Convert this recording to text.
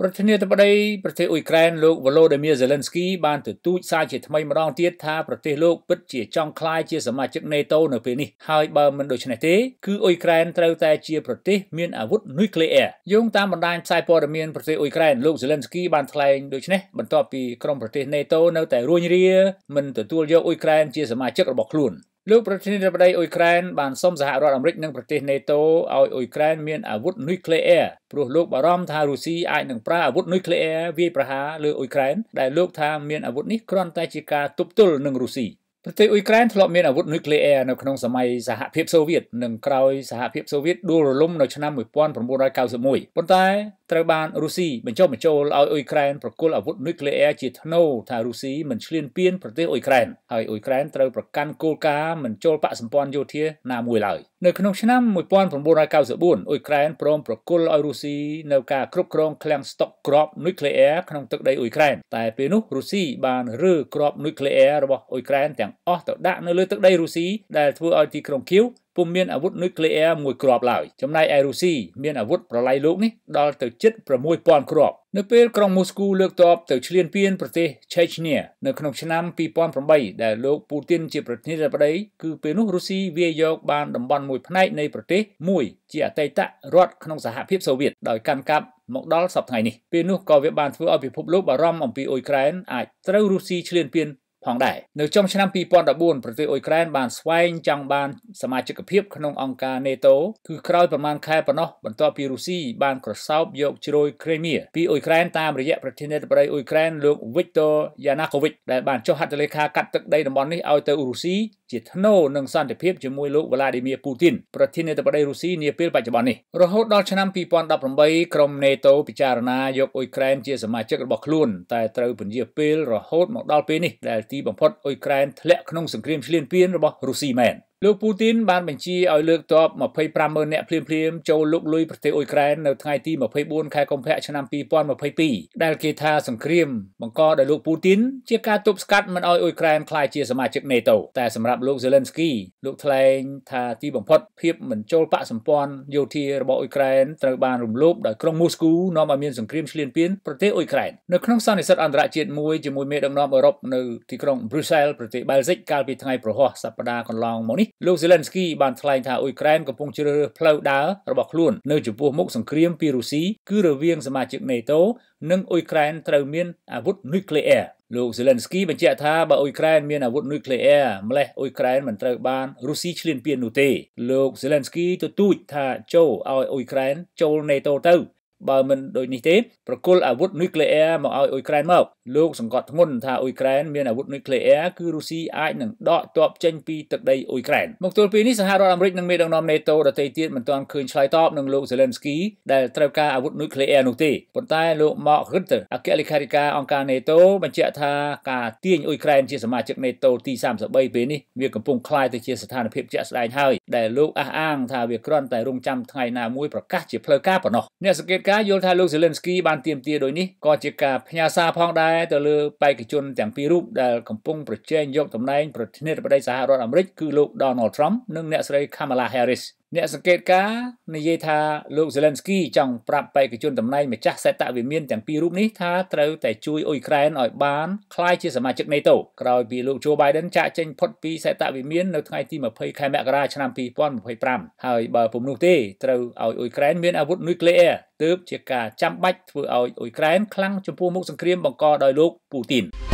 ប្រធានាធិបតីប្រទេសអ៊ុយក្រែនលោក Volodymyr Zelensky បានទទូចសារជាថ្មីម្ដងទៀតថាប្រទេសលោកពិតជាចង់ក្លាយជាសមាជិក NATO នៅពេលនេះហើយបើមិនដូច្នេះទេគឺអ៊ុយក្រែនត្រូវតែជាប្រទេសមានអាវុធនុយក្លេអ៊ែរយោងតាមបណ្ដាញផ្សាយព័ត៌មានប្រទេសអ៊ុយក្រែនលោក Zelensky បានថ្លែងដូច្នេះបន្ទាប់ពីក្រុមប្រទេស NATO នៅតែរួញរាមិនទទួលយកអ៊ុយក្រែនជាសមាជិករបស់ខ្លួនលោកប្រធានាធិបតីអ៊ុយក្រែនបានសុំសហរដ្ឋអាមេរិកនិងប្រទេស NATO ឲ្យអ៊ុយក្រែនមានអាវុធនុយក្លេអ៊ែរព្រោះលោកបារម្ភថារុស្ស៊ីអាចនឹងប្រើអាវុធនុយក្លេអ៊ែរវាយប្រហារលើអ៊ុយក្រែនដែលលោកថាមានអាវុធនេះគ្រាន់តែជាការទប់ទល់នឹងរុស្ស៊ី។ប្រទេសអ៊ុយក្រែនធ្លាប់មានអាវុធនុយក្លេអ៊ែរនៅក្នុងសម័យសហភាពសូវៀតនិងក្រោយសហភាពសូវៀតដួលរលំនៅឆ្នាំ1991ប៉ុន្តែត្រូវបានរុស្ស៊ីបញ្ចុះបញ្ចូលឲ្យអ៊ុយក្រែនប្រគល់អាវុធនុយក្លេអ៊ែរជាថ្នូវថារុស្ស៊ីមិនឈ្លានពានប្រទេសអ៊ុយក្រែនហើយអ៊ុយក្រែនត្រូវប្រកាន់គោលការណ៍មិនចូលបកសម្ព័ន្ធយោធាណាមួយឡើយ។នៅក្នុងឆ្នាំ1994អ៊ុយក្រែនព្រមប្រគល់ឲ្យរុស្ស៊ីនៅការគ្រប់គ្រងឃ្លាំងស្តុកគ្រាប់នុយក្លេអ៊ែរក្នុងទឹកដីអ៊ុយក្រែនតែពេលនោះរុស្ស៊ីបានរើគ្រាប់នុយក្លេអ៊ែររបស់អ៊ុយក្រែនទាំងអស់ទៅដាក់នៅលើទឹកដីរុស្ស៊ីដែលធ្វើឲ្យទីក្រុងគៀវពុំមានអាវុធនុយក្លេអ៊ែរមួយគ្រាប់ឡើយចំណែកឯរុស្ស៊ីមានអាវុធប្រឡាយលោកនេះដល់ទៅជិត6000គ្រាប់នៅពេលក្រុងមូស្គូលើកទ័ពទៅឈ្លានពានប្រទេសឆេឈ្នៀនៅក្នុងឆ្នាំ2008ដែលលោកពូទីនជា ប្រធានាធិបតីគឺពេលនោះរុស្ស៊ីវាយក បានតំបន់មួយផ្នែកនៃប្រទេស មួយជាអតីតរដ្ឋក្នុងសហភាពសូវៀតដោយកាន់កាប់មកដល់សប្តាហ៍នេះពេលនោះក៏វាបានធ្វើឲ្យពិភពលោកបារម្ភអំពីអ៊ុយក្រែនអាចត្រូវរុស្ស៊ីឈ្លានពានផងដែរនៅចុងឆ្នាំ2014ប្រទេសអ៊ុយក្រែន បានស្វែងចង់បានសមាជិកភាពក្នុងអង្គការ NATO គឺក្រោយប្រមាណខែប៉ុណ្ណោះបន្ទាប់ពីរុស្ស៊ីបានក្រសោបយកជ្រោយក្រេមៀពីអ៊ុយក្រែនតាមរយៈប្រធានាធិបតីអ៊ុយក្រែនលោក Viktor Yanukovych ដែលបានចុះហត្ថលេខាកាត់ទឹកដីតំបន់នេះឲ្យទៅរុស្ស៊ីជាថ្នូរនឹងសន្តិភាពជាមួយលោកវ្លាឌីមៀពូទីនប្រធានាធិបតីរុស្ស៊ីនាពេលបច្ចុប្បន្ននេះរហូតដល់ឆ្នាំ2018ក្រុម NATO ពិចារណាយកអ៊ុយក្រែនជាសមាជិករបស់ខ្លួនតែត្រូវពន្យាពេលរហូតមកដល់ពេលនេះដែលទីបំផុតអ៊ុយក្រែនធ្លាក់ក្នុងសង្គ្រាមឈ្លានពានរបស់រុស្ស៊ីមែន។លោកពូទីនបានបញ្ជាឲ្យលើកទ័ព250000នាក់ភ្លាមៗចូលលុកលុយប្រទេសអ៊ុយក្រែននៅថ្ងៃទី24ខែកុម្ភៈឆ្នាំ2022ដែលគេថាសង្គ្រាមបង្កដោយលោកពូទីនជាការទប់ស្កាត់មិនឲ្យអ៊ុយក្រែនក្លាយជាសមាជិក NATO តែសម្រាប់លោក Zelensky លោកថ្លែង ថា ទីបំផុតភាព មិនចូលបកសម្ព័ន្ធយោធារបស់អ៊ុយក្រែនត្រូវបានរំលោភដោយក្រុងមូស្គូនាំឲ្យមានសង្គ្រាមឈ្លានពានប្រទេសអ៊ុយក្រែននៅក្នុងសន្និសីទអន្តរជាតិមួយជាមួយមេដឹកនាំអឺរ៉ុបនៅទីក្រុង Brussels ប្រទេស Belgium កាលពីថ្ងៃប្រហោះសប្តាហ៍កន្លងមកនេះលោក Zelensky បានថ្លែងថាអ៊ុយក្រែនកំពុងជ្រើសរើសផ្លូវដើររបស់ខ្លួននៅចំពោះមុខសង្គ្រាមពីរុស្ស៊ីគឺរវាងសមាជិក NATO និងអ៊ុយក្រែនត្រូវមានអាវុធនុយក្លេអ៊ែរលោក Zelensky បញ្ជាក់ថាបើអ៊ុយក្រែនមានអាវុធនុយក្លេអ៊ែរម្លេះអ៊ុយក្រែនមិនត្រូវបានរុស្ស៊ីឈ្លានពាននោះទេលោក Zelensky ទទូចថាចូលឲ្យអ៊ុយក្រែនចូល NATO ទៅបើមិនដូចនេះទេប្រគល់អាវុធនុយក្លេអ៊ែរមកឲ្យអ៊ុយក្រែនមកលោកសង្កត់ធ្ងន់ថាអ៊ុយក្រែន មានអាវុធនុយក្លេអ៊ែរគឺរុស្ស៊ីអាចនឹងដកទ័ពចេញពីទឹកដីអ៊ុយក្រែនមកទល់ពេលនេះសហរដ្ឋអាមេរិកនិងមេដឹកនាំ NATO ដទៃទៀតមិនទាន់ឃើញឆ្លើយតបនឹងលោក Zelensky ដែលត្រូវការអាវុធនុយក្លេអ៊ែរនោះទេប៉ុន្តែលោក Mark Rutte អគ្គលេខាធិការអង្គការ NATO បញ្ជាក់ថាការទាញអ៊ុយក្រែនជាសមាជិក NATO ទី33ពេលនេះវាកំពុងคลายទៅជាស្ថានភាពជាក់ស្ដែងហើយដែលលោកអះអាងថាវាគ្រាន់តែរងចាំថ្ងៃណាមួយប្រកាសជាផ្លូវការប៉ុណ្ណោះអ្នកសង្កេតការការយល់ថាលោក Zelensky បានទាមទារដោយនេះក៏ជាការផ្ញើសារផងដែរទៅលើបេក្ខជនទាំងពីររូបដែលកំពុងប្រជែងយកតំណែងប្រធានាធិបតីសហរដ្ឋអាមេរិកគឺលោក Donald Trump និងអ្នកស្រី Kamala Harris អ្នកសង្កេតការនិយាយថាលោក Zelensky ចង់ប្រាប់បេក្ខជនតំណែងម្ចាស់សេតវិមានទាំងពីររូបនេះថាត្រូវតែជួយអ៊ុយក្រែនឲ្យបានក្លាយជាសមាជិក NATO ក្រោយពីលោក Joe Biden ចាក់ចេញផុតពីសេតវិមាននៅថ្ងៃទី20ខែមករាឆ្នាំ2025ហើយបើពុំនោះទេត្រូវឲ្យអ៊ុយក្រែនមានអាវុធនុយក្លេអ៊ែរទើបជាការចាំបាច់ធ្វើឲ្យអ៊ុយក្រែនខ្លាំងចំពោះមុខសង្គ្រាមបង្កដោយលោកពូទីន។